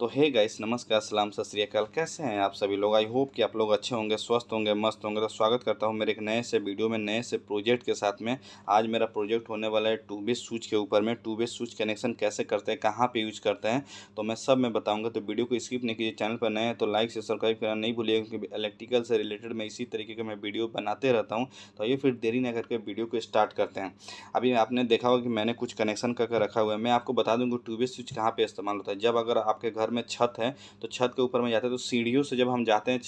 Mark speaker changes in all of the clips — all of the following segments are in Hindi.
Speaker 1: तो हे गाइस नमस्कार सलाम सत श्रीकाल कैसे हैं आप सभी लोग आई होप कि आप लोग अच्छे होंगे स्वस्थ होंगे मस्त होंगे तो स्वागत करता हूं मेरे एक नए से वीडियो में नए से प्रोजेक्ट के साथ में आज मेरा प्रोजेक्ट होने वाला है टू बी स्विच के ऊपर में टू बी स्विच कनेक्शन कैसे करते हैं कहाँ पर यूज करते हैं तो मैं सब मैं बताऊँगा तो वीडियो को स्किप नहीं कीजिए चैनल पर नए तो लाइक से सब्सक्राइब करना नहीं भूलिएगा क्योंकि इलेक्ट्रिकल से रिलेटेड मैं इसी तरीके का मैं वीडियो बनाते रहता हूँ तो ये फिर देरी ना करके वीडियो को स्टार्ट करते हैं अभी आपने देखा होगा कि मैंने कुछ कनेक्शन करके रखा हुआ है मैं आपको बता दूँगी टू बी स्विच कहाँ पर इस्तेमाल होता है जब अगर आपके घर घर में छत है तो छत के ऊपर में जाते हैं तो सीढ़ियों से जब हम जाते हैं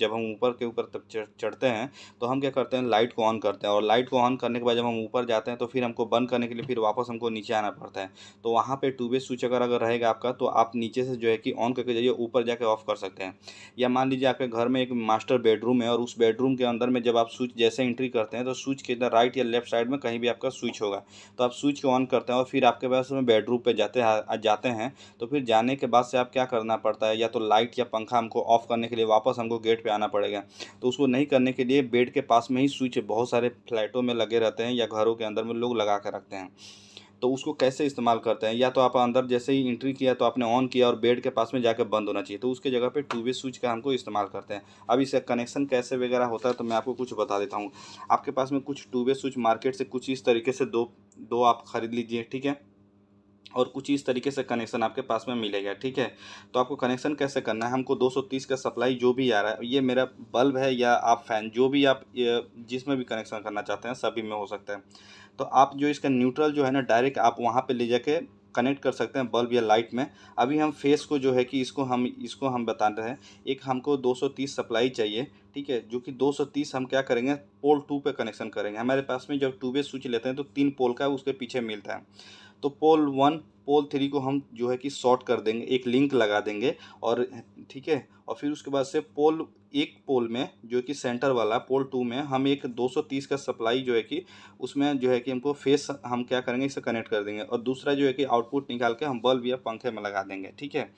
Speaker 1: जब हम ऊपर के ऊपर तक चढ़ते हैं तो हम क्या करते हैं लाइट को ऑन करते हैं और लाइट को ऑन करने के बाद जब हम ऊपर जाते हैं तो फिर हमको बंद करने के लिए फिर वापस हमको नीचे आना पड़ता है तो वहाँ पर ट्यूबे स्विच अगर अगर रहेगा आपका तो आप नीचे से जो है कि ऑन करके जाइए ऊपर जाके ऑफ कर सकते हैं या मान लीजिए आपके घर में एक मास्टर बेडरूम है और उस बेडरूम के अंदर में जब आप स्विच जैसे एंट्री करते हैं तो स्विच के इधर राइट या लेफ्ट साइड में कहीं भी आपका स्विच होगा तो आप स्विच को ऑन करते हैं और फिर आपके पास में बेडरूम पर जाते हैं जाते हैं तो फिर जाने के बाद बाद से आप क्या करना पड़ता है या तो लाइट या पंखा हमको ऑफ़ करने के लिए वापस हमको गेट पे आना पड़ेगा तो उसको नहीं करने के लिए बेड के पास में ही स्विच बहुत सारे फ्लैटों में लगे रहते हैं या घरों के अंदर में लोग लगा कर रखते हैं तो उसको कैसे इस्तेमाल करते हैं या तो आप अंदर जैसे ही इंट्री किया तो आपने ऑन किया और बेड के पास में जाकर बंद होना चाहिए तो उसके जगह पे टू वे स्विच का हमको इस्तेमाल करते हैं अब इसका कनेक्शन कैसे वगैरह होता है तो मैं आपको कुछ बता देता हूँ आपके पास में कुछ टू वे स्विच मार्केट से कुछ इस तरीके से दो दो आप ख़रीद लीजिए ठीक है और कुछ इस तरीके से कनेक्शन आपके पास में मिलेगा ठीक है तो आपको कनेक्शन कैसे करना है हमको 230 का सप्लाई जो भी आ रहा है ये मेरा बल्ब है या आप फैन जो भी आप जिसमें भी कनेक्शन करना चाहते हैं सभी में हो सकता है तो आप जो इसका न्यूट्रल जो है ना डायरेक्ट आप वहाँ पर ले जाके कनेक्ट कर सकते हैं बल्ब या लाइट में अभी हम फेस को जो है कि इसको हम इसको हम बता रहे हैं एक हमको 230 सप्लाई चाहिए ठीक है जो कि 230 हम क्या करेंगे पोल टू पे कनेक्शन करेंगे हमारे पास में जब टू वे स्विच लेते हैं तो तीन पोल का उसके पीछे मिलता है तो पोल वन पोल थ्री को हम जो है कि शॉर्ट कर देंगे एक लिंक लगा देंगे और ठीक है और फिर उसके बाद से पोल एक पोल में जो कि सेंटर वाला पोल टू में हम एक 230 का सप्लाई जो है कि उसमें जो है कि हमको फेस हम क्या करेंगे इसे कनेक्ट कर देंगे और दूसरा जो है कि आउटपुट निकाल के हम बल्ब या पंखे में लगा देंगे ठीक है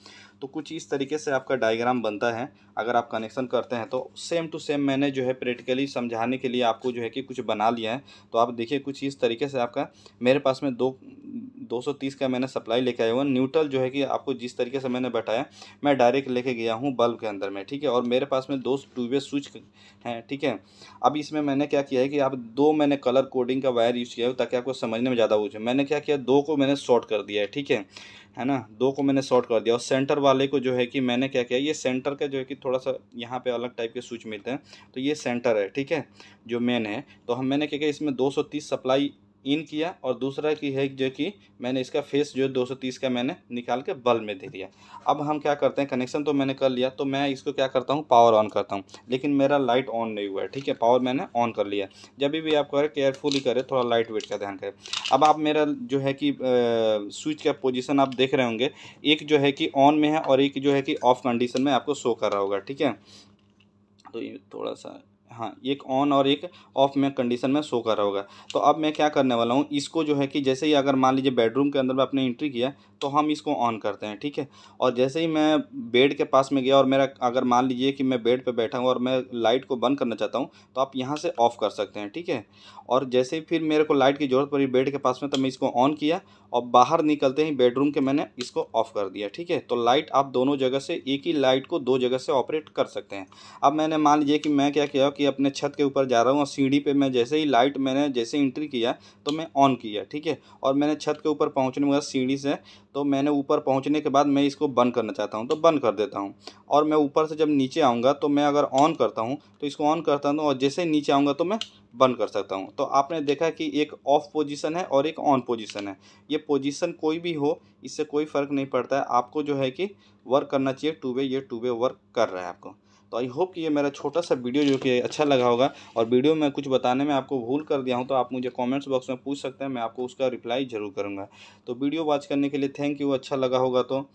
Speaker 1: तो कुछ इस तरीके से आपका डायग्राम बनता है अगर आप कनेक्शन करते हैं तो सेम टू सेम मैंने जो है प्रैक्टिकली समझाने के लिए आपको जो है कि कुछ बना लिया है तो आप देखिए कुछ इस तरीके से आपका मेरे पास में दो 230 का मैंने सप्लाई लेके आया हुआ न्यूट्रल जो है कि आपको जिस तरीके से मैंने बैठाया मैं डायरेक्ट लेके गया हूँ बल्ब के अंदर में ठीक है और मेरे पास में दो ट्यूबे वे स्विच हैं ठीक है अब इसमें मैंने क्या किया है कि आप दो मैंने कलर कोडिंग का वायर यूज़ किया है ताकि आपको समझने में ज़्यादा पूछे मैंने क्या किया दो को मैंने शॉर्ट कर दिया है ठीक है है ना दो को मैंने शॉर्ट कर दिया और सेंटर वाले को जो है कि मैंने क्या किया ये सेंटर का जो है कि थोड़ा सा यहाँ पे अलग टाइप के स्विच मिलते हैं तो ये सेंटर है ठीक है जो मेन है तो हम मैंने क्या किया इसमें 230 सप्लाई इन किया और दूसरा की है जो कि मैंने इसका फेस जो है 230 का मैंने निकाल के बल्ब में दे दिया अब हम क्या करते हैं कनेक्शन तो मैंने कर लिया तो मैं इसको क्या करता हूँ पावर ऑन करता हूँ लेकिन मेरा लाइट ऑन नहीं हुआ है ठीक है पावर मैंने ऑन कर लिया जब भी आप करें केयरफुली करें थोड़ा लाइट वेट का ध्यान करें अब आप मेरा जो है कि स्विच का पोजिशन आप देख रहे होंगे एक जो है कि ऑन में है और एक जो है कि ऑफ कंडीशन में आपको शो कर रहा होगा ठीक है तो ये थोड़ा सा हाँ एक ऑन और एक ऑफ में कंडीशन में शो कर रहा होगा तो अब मैं क्या करने वाला हूँ इसको जो है कि जैसे ही अगर मान लीजिए बेडरूम के अंदर में आपने एंट्री किया तो हम इसको ऑन करते हैं ठीक है और जैसे ही मैं बेड के पास में गया और मेरा अगर मान लीजिए कि मैं बेड पर बैठा हूँ और मैं लाइट को बंद करना चाहता हूँ तो आप यहाँ से ऑफ़ कर सकते हैं ठीक है और जैसे ही फिर मेरे को लाइट की ज़रूरत पड़ी बेड के पास में तो मैं इसको ऑन किया और बाहर निकलते ही बेडरूम के मैंने इसको ऑफ़ कर दिया ठीक है तो लाइट आप दोनों जगह से एक ही लाइट को दो जगह से ऑपरेट कर सकते हैं अब मैंने मान लीजिए कि मैं क्या किया कि कि अपने छत के ऊपर जा रहा हूँ और सीढ़ी पे मैं जैसे ही लाइट मैंने जैसे इंट्री किया तो मैं ऑन किया ठीक है और मैंने छत के ऊपर पहुँचने वाला सीढ़ी से तो मैंने ऊपर पहुँचने के बाद मैं इसको बंद करना चाहता हूँ तो बंद कर देता हूँ और मैं ऊपर से जब नीचे आऊँगा तो मैं अगर ऑन करता हूँ तो इसको ऑन करता हूँ और जैसे नीचे आऊँगा तो मैं बंद कर सकता हूँ तो आपने देखा कि एक ऑफ पोजीशन है और एक ऑन पोजीशन है ये पोजीशन कोई भी हो इससे कोई फ़र्क नहीं पड़ता है आपको जो है कि वर्क करना चाहिए टू वे ये टू वे वर्क कर रहा है आपको तो आई होप कि ये मेरा छोटा सा वीडियो जो कि अच्छा लगा होगा और वीडियो में कुछ बताने में आपको भूल कर दिया हूँ तो आप मुझे कॉमेंट्स बॉक्स में पूछ सकते हैं मैं आपको उसका रिप्लाई ज़रूर करूँगा तो वीडियो वॉच करने के लिए थैंक यू अच्छा लगा होगा तो